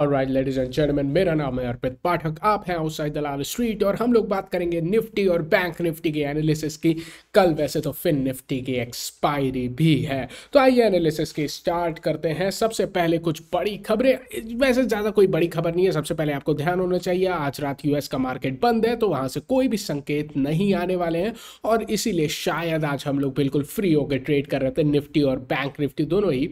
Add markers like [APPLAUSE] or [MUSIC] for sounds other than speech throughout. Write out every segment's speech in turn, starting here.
और right ladies and chairman मेरा नाम है अर्पित पाठक आप हैं आउटसाइड दलाल स्ट्रीट और हम लोग बात करेंगे निफ्टी और बैंक निफ्टी के एनालिसिस की कल वैसे तो फिन निफ्टी की एक्सपायरी भी है तो आइए एनालिसिस की स्टार्ट करते हैं सबसे पहले कुछ बड़ी खबरें वैसे ज़्यादा कोई बड़ी खबर नहीं है सबसे पहले आपको ध्यान होना चाहिए आज रात यूएस का मार्केट बंद है तो वहाँ से कोई भी संकेत नहीं आने वाले हैं और इसीलिए शायद आज हम लोग बिल्कुल फ्री होकर ट्रेड कर रहे थे निफ्टी और बैंक निफ्टी दोनों ही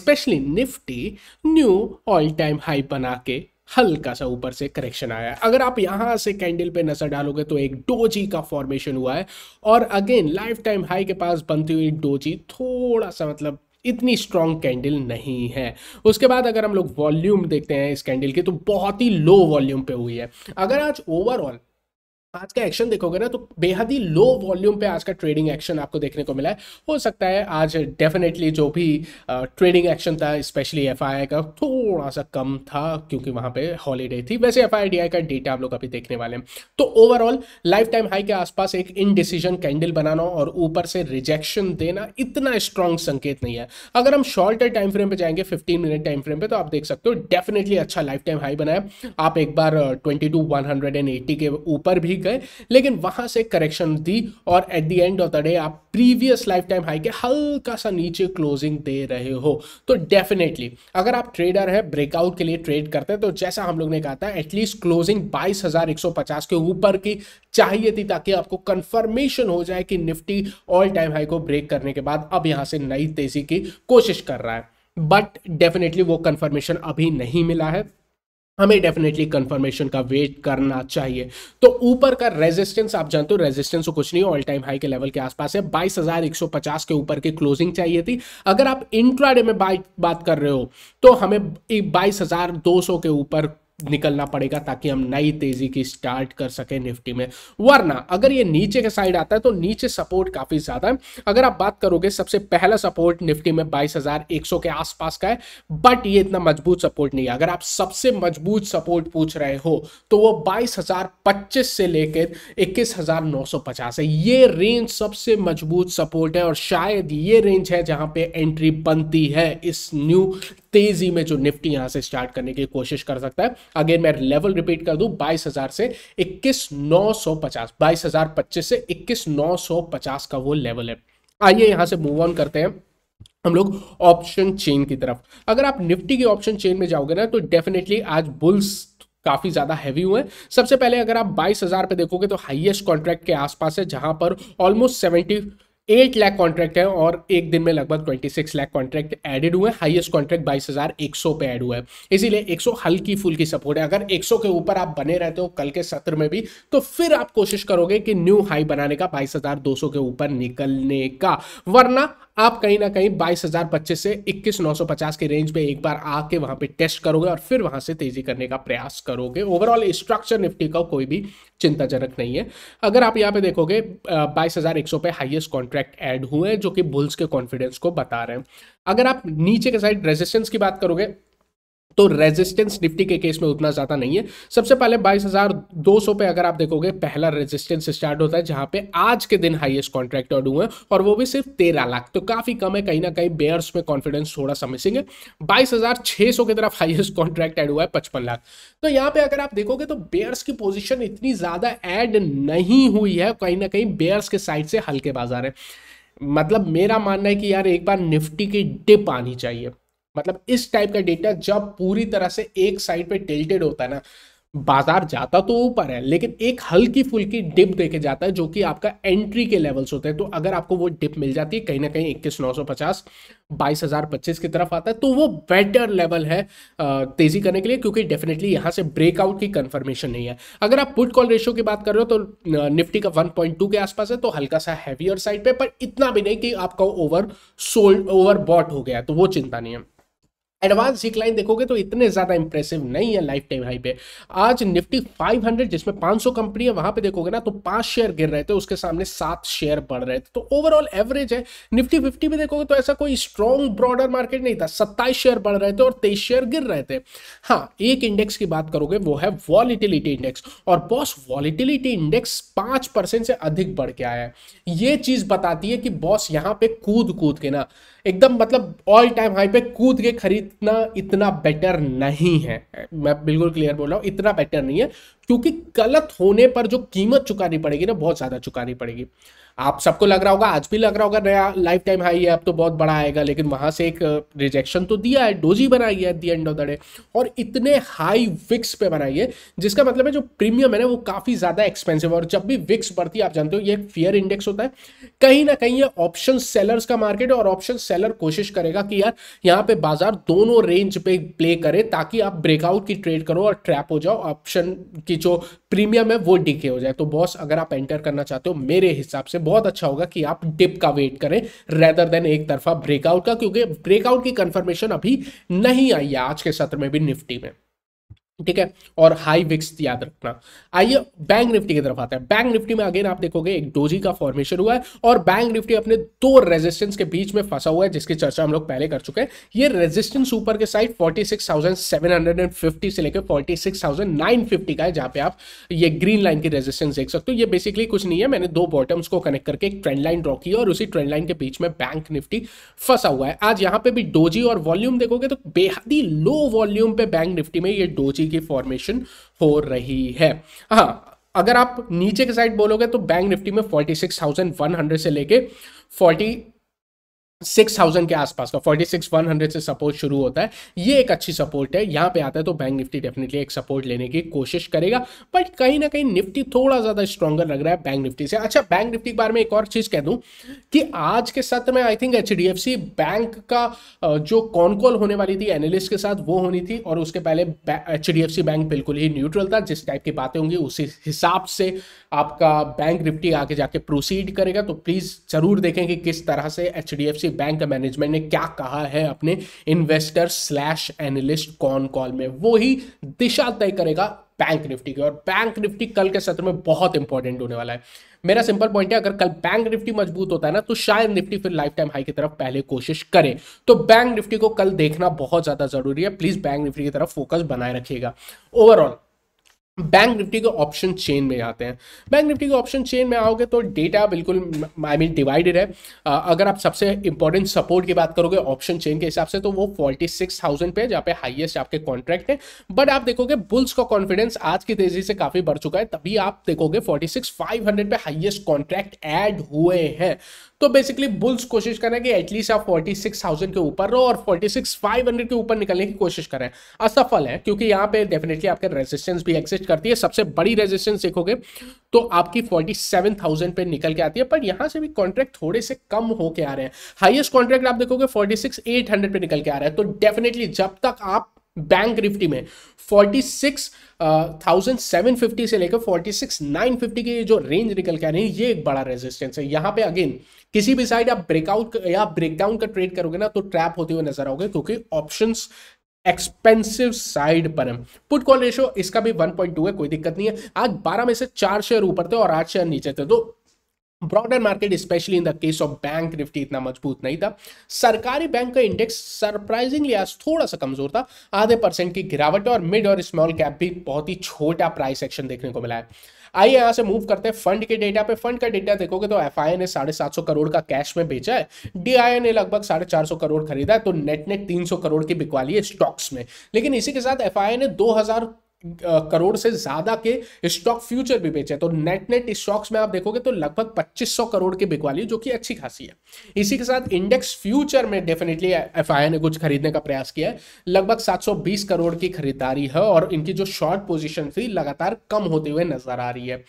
specially Nifty new all time high type बना के हल्का सा ऊपर से करेक्शन आया है अगर आप यहां से कैंडल पे नज़र डालोगे तो एक डोजी का फॉर्मेशन हुआ है और अगेन लाइफ टाइम हाई के पास बनती हुई डोजी थोड़ा सा मतलब इतनी स्ट्रॉन्ग कैंडल नहीं है उसके बाद अगर हम लोग वॉल्यूम देखते हैं इस कैंडल की तो बहुत ही लो वॉल्यूम पे हुई है अगर आज ओवरऑल आज का एक्शन देखोगे ना तो बेहद ही लो वॉल्यूम पे आज का ट्रेडिंग एक्शन आपको देखने को मिला है हो सकता है आज डेफिनेटली जो भी ट्रेडिंग एक्शन था स्पेशली एफ का थोड़ा सा कम था क्योंकि वहाँ पे हॉलीडे थी वैसे एफ का डेटा आप लोग अभी देखने वाले हैं तो ओवरऑल लाइफ टाइम हाई के आसपास एक इनडिसीजन कैंडल बनाना और ऊपर से रिजेक्शन देना इतना स्ट्रॉन्ग संकेत नहीं है अगर हम शॉर्ट टाइम फ्रेम पे जाएंगे 15 मिनट टाइम फ्रेम पे तो आप देख सकते हो डेफिनेटली अच्छा लाइफ टाइम हाई बनाया आप एक बार ट्वेंटी टू के ऊपर भी गए लेकिन वहां से करेक्शन दी और at the end of the day आप प्रीवियस लाइफ टाइम हाई के हल्का सा नीचे क्लोजिंग दे रहे हो तो डेफिनेटली अगर आप ट्रेडर है ब्रेकआउट के लिए ट्रेड करते हैं तो जैसा हम लोग ने कहा था एटलीस्ट क्लोजिंग बाईस के ऊपर की चाहिए थी ताकि आपको कंफर्मेशन हो जाए कि निफ्टी ऑल टाइम हाई को ब्रेक करने के बाद अब यहां से नई तेजी की कोशिश कर रहा है बट डेफिनेटली वो कंफर्मेशन अभी नहीं मिला है हमें डेफिनेटली कंफर्मेशन का वेट करना चाहिए तो ऊपर का रेजिस्टेंस आप जानते हो रेजिस्टेंस तो कुछ नहीं ऑल टाइम हाई के लेवल के आसपास है बाईस हजार एक सौ पचास के ऊपर की क्लोजिंग चाहिए थी अगर आप इंट्राडे में बात कर रहे हो तो हमें बाईस हजार दो सौ के ऊपर निकलना पड़ेगा ताकि हम नई तेजी की स्टार्ट कर सकें निफ्टी में वरना अगर ये नीचे के साइड आता है तो नीचे सपोर्ट काफ़ी ज़्यादा है अगर आप बात करोगे सबसे पहला सपोर्ट निफ्टी में 22,100 के आसपास का है बट ये इतना मजबूत सपोर्ट नहीं है अगर आप सबसे मजबूत सपोर्ट पूछ रहे हो तो वो बाईस से लेकर इक्कीस है ये रेंज सबसे मजबूत सपोर्ट है और शायद ये रेंज है जहाँ पर एंट्री बनती है इस न्यू तेजी में जो निफ्टी यहां से स्टार्ट करने की कोशिश कर सकता है अगेन मैं लेवल रिपीट कर दूँ बाईस हजार से इक्कीस नौ सौ पचास बाईस हजार पच्चीस से इक्कीस नौ सौ पचास का वो लेवल है आइए यहां से मूव ऑन करते हैं हम लोग ऑप्शन चेन की तरफ अगर आप निफ्टी की ऑप्शन चेन में जाओगे ना तो डेफिनेटली आज बुल्स काफ़ी ज़्यादा हैवी हुए सबसे पहले अगर आप बाईस हज़ार पे देखोगे तो हाईएस्ट कॉन्ट्रैक्ट के आसपास है जहां पर almost seventy eight lakh contract है और एक दिन में लगभग twenty six lakh contract added हुए हाईएस्ट कॉन्ट्रैक्ट बाईस हज़ार एक सौ पे एड हुआ है इसीलिए एक सौ हल्की फुल्की सपोर्ट है अगर एक सौ के ऊपर आप बने रहते हो कल के सत्र में भी तो फिर आप कोशिश करोगे कि न्यू हाई बनाने का बाईस हज़ार दो सौ के ऊपर निकलने का वरना आप कहीं ना कहीं बाईस हजार पच्चीस से इक्कीस नौ सौ पचास के रेंज में एक बार आके वहां पे टेस्ट करोगे और फिर वहां से तेजी करने का प्रयास करोगे ओवरऑल स्ट्रक्चर निफ्टी का कोई भी चिंताजनक नहीं है अगर आप यहाँ पे देखोगे बाईस हजार एक सौ पे हाइएस्ट कॉन्ट्रैक्ट एड हुए हैं जो कि बुल्स के कॉन्फिडेंस को बता रहे हैं अगर आप नीचे के साइड रेजिस्टेंस की बात करोगे तो रेजिस्टेंस निफ्टी के केस में उतना ज़्यादा नहीं है सबसे पहले 22,200 पे अगर आप देखोगे पहला रेजिस्टेंस स्टार्ट होता है जहां पे आज के दिन हाईएस्ट कॉन्ट्रैक्ट ऑर्ड हुए और वो भी सिर्फ 13 लाख तो काफ़ी कम है कहीं ना कहीं बेयर्स में कॉन्फिडेंस थोड़ा सा मिसिंग है 22,600 की तरफ हाइएस्ट कॉन्ट्रैक्ट एड हुआ है पचपन लाख तो यहाँ पे अगर आप देखोगे तो बेयर्स की पोजिशन इतनी ज़्यादा एड नहीं हुई है कहीं ना कहीं बेयर्स के साइड से हल्के बाजार है मतलब मेरा मानना है कि यार एक बार निफ्टी की डिप आनी चाहिए मतलब इस टाइप का डेटा जब पूरी तरह से एक साइड पे टिल्टेड होता है ना बाजार जाता तो ऊपर है लेकिन एक हल्की फुल्की डिप देखे जाता है जो कि आपका एंट्री के लेवल्स होते हैं तो अगर आपको वो डिप मिल जाती है कहीं ना कहीं इक्कीस नौ सौ पचास बाईस हजार पच्चीस की तरफ आता है तो वो बेटर लेवल है तेजी करने के लिए क्योंकि डेफिनेटली यहाँ से ब्रेकआउट की कंफर्मेशन नहीं है अगर आप पुट कॉल रेशियो की बात कर रहे हो तो निफ्टी का वन पॉइंट टू के आसपास है तो हल्का सा हैवियर साइड पे पर इतना भी नहीं कि आपका ओवर सोल्ड ओवर बॉट हो गया तो वो चिंता नहीं है एडवांस डिक्लाइन देखोगे तो इतने ज़्यादा इंप्रेसिव नहीं है लाइफ टाइम हाई पे आज निफ्टी 500 जिसमें 500 सौ कंपनी है वहां पे देखोगे ना तो पांच शेयर गिर रहे थे उसके सामने सात शेयर बढ़ रहे थे तो ओवरऑल एवरेज है निफ्टी फिफ्टी में देखोगे तो ऐसा कोई स्ट्रॉन्ग ब्रॉडर मार्केट नहीं था सत्ताईस शेयर बढ़ रहे थे और तेईस शेयर गिर रहे थे हाँ एक इंडेक्स की बात करोगे वो है वॉलिटिलिटी इंडेक्स और बॉस वॉलिटिलिटी इंडेक्स पांच से अधिक बढ़ के आया है ये चीज बताती है कि बॉस यहां पे कूद कूद के ना एकदम मतलब ऑल टाइम हाई पे कूद के खरीदना इतना बेटर नहीं है मैं बिल्कुल क्लियर बोल रहा हूँ इतना बेटर नहीं है क्योंकि गलत होने पर जो कीमत चुकानी पड़ेगी ना बहुत ज़्यादा चुकानी पड़ेगी आप सबको लग रहा होगा आज भी लग रहा होगा नया लाइफ टाइम हाई है अब तो बहुत बड़ा आएगा लेकिन वहां से एक रिजेक्शन uh, तो दिया है डोजी बनाई है the end of the day और इतने हाई विक्स पे बनाई है जिसका मतलब है जो प्रीमियम है ना वो काफ़ी ज़्यादा एक्सपेंसिव और जब भी विक्स बढ़ती है आप जानते हो ये फियर इंडेक्स होता है कहीं ना कहीं ये ऑप्शन सेलर्स का मार्केट है और ऑप्शन सेलर कोशिश करेगा कि यार यहाँ पे बाजार दोनों रेंज पे प्ले करे ताकि आप ब्रेकआउट की ट्रेड करो और ट्रैप हो जाओ ऑप्शन की की जो प्रीमियम है वो डीके हो जाए तो बॉस अगर आप एंटर करना चाहते हो मेरे हिसाब से बहुत अच्छा होगा कि आप डिप का वेट करें रेदर देन एक तरफा ब्रेकआउट का क्योंकि ब्रेकआउट की कंफर्मेशन अभी नहीं आई है आज के सत्र में भी निफ्टी में ठीक है और हाई विक्स याद रखना आइए बैंक निफ्टी की तरफ आता है बैंक निफ्टी में अगेन आप देखोगे एक डोजी का फॉर्मेशन हुआ है और बैंक निफ्टी अपने दो रेजिस्टेंस के बीच में फंसा हुआ है जिसकी चर्चा हम लोग पहले कर चुके हैं ये रेजिस्टेंस ऊपर के साइड 46,750 से लेकर 46,950 का है जहां पे आप ये ग्रीन लाइन की रेजिस्टेंस देख सकते हो ये बेसिकली कुछ नहीं है मैंने दो बॉटम्स को कनेक्ट करके एक ट्रेंड लाइन ड्रॉ की और उसी ट्रेंड लाइन के बीच में बैंक निफ्टी फंसा हुआ है आज यहां पर भी डोजी और वॉल्यूम देखोगे तो बेहद ही लो वॉल्यूम पे बैंक निफ्टी में ये डोजी एनर्जी की फॉर्मेशन हो रही है हाँ अगर आप नीचे के साइड बोलोगे तो बैंक निफ्टी में 46,100 से लेके सिक्स थाउजेंड के आसपास का फोर्टी सिक्स वन हंड्रेड से सपोर्ट शुरू होता है ये एक अच्छी सपोर्ट है यहाँ पे आता है तो बैंक निफ्टी डेफिनेटली एक सपोर्ट लेने की कोशिश करेगा बट कहीं ना कहीं निफ्टी थोड़ा ज़्यादा स्ट्रॉगर लग रहा है बैंक निफ्टी से अच्छा बैंक निफ्टी के बारे में एक और चीज़ कह दूं कि आज के सत्र में आई थिंक एच बैंक का जो कॉन कॉल होने वाली थी एनालिस्ट के साथ वो होनी थी और उसके पहले एच बैंक बिल्कुल ही न्यूट्रल था जिस टाइप की बातें होंगी उसी हिसाब से आपका बैंक निफ्टी आगे जाके प्रोसीड करेगा तो प्लीज़ ज़रूर देखें कि किस तरह से एच एचडीएफसी बैंक का मैनेजमेंट ने क्या कहा है अपने investor slash analyst con call में वो ही दिशा तय करेगा बैंक निफ्टी की और बैंक निफ्टी कल के सत्र में बहुत इंपॉर्टेंट होने वाला है मेरा सिंपल पॉइंट है अगर कल बैंक निफ्टी मजबूत होता है ना तो शायद निफ्टी फिर लाइफ टाइम हाई की तरफ पहले कोशिश करे तो बैंक निफ्टी को कल देखना बहुत ज्यादा जरूरी है प्लीज बैंक निफ्टी की तरफ फोकस बनाए रखिएगा ओवरऑल बैंक निफ्टी के ऑप्शन चेन में आते हैं बैंक निफ्टी के ऑप्शन चेन में आओगे तो डेटा बिल्कुल आई मीन डिवाइडेड है अगर आप सबसे इंपॉर्टेंट सपोर्ट की बात करोगे ऑप्शन चेन के हिसाब से तो वो फोर्टी सिक्स थाउजेंड पे जहाँ पे हाईएस्ट आपके कॉन्ट्रैक्ट है बट आप देखोगे बुल्स का कॉन्फिडेंस आज की तेजी से काफ़ी बढ़ चुका है तभी आप देखोगे फोर्टी सिक्स फाइव हंड्रेड पे हाइएस्ट कॉन्ट्रैक्ट एड हुए हैं तो बेसिकली बुल्स कोशिश करें कि एटलीस्ट आप फोर्टी सिक्स थाउजेंड के ऊपर रहो और फोर्टी सिक्स फाइव हंड्रेड के ऊपर निकलने की कोशिश करें असफल है क्योंकि यहाँ पे डेफिनेटली आपके रेजिस्टेंस भी एग्जिस्ट करती है सबसे बड़ी रेजिस्टेंस देखोगे तो आपकी फोर्टी सेवन थाउजेंड पे निकल के आती है पर यहाँ से भी कॉन्ट्रैक्ट थोड़े से कम होके आ रहे हैं हाइएस्ट कॉन्ट्रैक्ट आप देखोगे फोर्टी सिक्स एट हंड्रेड पे निकल के आ रहा है तो डेफिनेटली जब तक आप बैंक निफ्टी में forty six thousand seven fifty से लेकर फोर्टी सिक्स नाइन फिफ्टी की जो रेंज निकल के आ रही है ये एक बड़ा रेजिस्टेंस है यहाँ पे अगेन किसी भी साइड आप ब्रेकआउट या ब्रेकडाउन का ट्रेड करोगे ना तो ट्रैप होते हुए नजर आओगे क्योंकि ऑप्शंस एक्सपेंसिव साइड पर है पुट कॉल रेशो इसका भी 1.2 है कोई दिक्कत नहीं है आज 12 में से चार शेयर ऊपर थे और आठ शेयर नीचे थे तो broader market specially in the case of bank Nifty इतना मजबूत नहीं था सरकारी बैंक का इंडेक्स सरप्राइजिंगली आज थोड़ा सा कमजोर था आधे परसेंट की गिरावट और मिड और स्मॉल कैप भी बहुत ही छोटा प्राइस एक्शन देखने को मिला है आइए यहां से मूव करते हैं फंड के डेटा पे फंड का डेटा देखोगे तो एफ ने साढ़े सात सौ करोड़ का कैश में बेचा है डी ने लगभग साढ़े चार सौ करोड़ खरीदा है तो नेट नेट तीन सौ करोड़ की बिकवाली है स्टॉक्स में लेकिन इसी के साथ एफ ने दो हजार करोड़ से ज्यादा के स्टॉक फ्यूचर भी बेचे तो नेट नेट स्टॉक्स में आप देखोगे तो लगभग 2500 करोड़ की बिकवाली जो कि अच्छी खासी है इसी के साथ इंडेक्स फ्यूचर में डेफिनेटली एफ ने कुछ खरीदने का प्रयास किया है लगभग 720 करोड़ की खरीदारी है और इनकी जो शॉर्ट पोजिशन थी लगातार कम होते हुए नजर आ रही है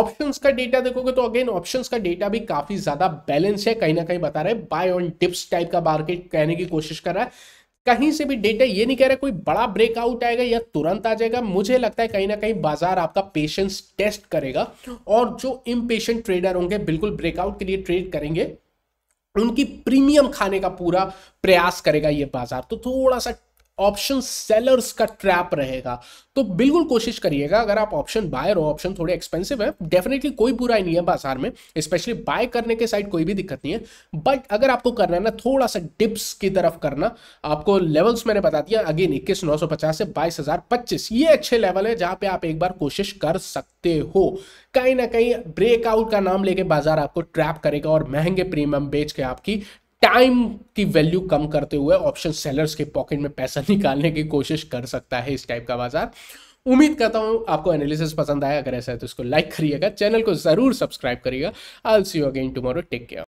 ऑप्शंस का डेटा देखोगे तो अगेन ऑप्शंस का डेटा भी काफी ज्यादा बैलेंस है कहीं ना कहीं बता रहे बाय ऑन डिप्स टाइप का मार्केट कहने की कोशिश कर रहा है कहीं से भी डेटा ये नहीं कह रहा कोई बड़ा ब्रेकआउट आएगा या तुरंत आ जाएगा मुझे लगता है कहीं ना कहीं बाजार आपका पेशेंस टेस्ट करेगा और जो इम्पेशेंट ट्रेडर होंगे बिल्कुल ब्रेकआउट के लिए ट्रेड करेंगे उनकी प्रीमियम खाने का पूरा प्रयास करेगा ये बाजार तो थोड़ा सा ऑप्शन सेलर्स का ट्रैप रहेगा तो बिल्कुल कोशिश करिएगा अगर आप ऑप्शन बायर हो ऑप्शन थोड़े एक्सपेंसिव है डेफिनेटली कोई बुराई नहीं है बाजार में स्पेशली बाय करने के साइड कोई भी दिक्कत नहीं है बट अगर आपको करना है ना थोड़ा सा डिप्स की तरफ करना आपको लेवल्स मैंने बता दिया अगेन इक्कीस नौ सौ पचास से बाईस हजार पच्चीस ये अच्छे लेवल है जहां पे आप एक बार कोशिश कर सकते हो कहीं ना कहीं ब्रेकआउट का नाम लेके बाजार आपको ट्रैप करेगा और महंगे प्रीमियम बेच के आपकी टाइम की वैल्यू कम करते हुए ऑप्शन सेलर्स के पॉकेट में पैसा [LAUGHS] निकालने की कोशिश कर सकता है इस टाइप का बाजार उम्मीद करता हूँ आपको एनालिसिस पसंद आया अगर ऐसा है तो इसको लाइक करिएगा चैनल को जरूर सब्सक्राइब करिएगा I see you again tomorrow take care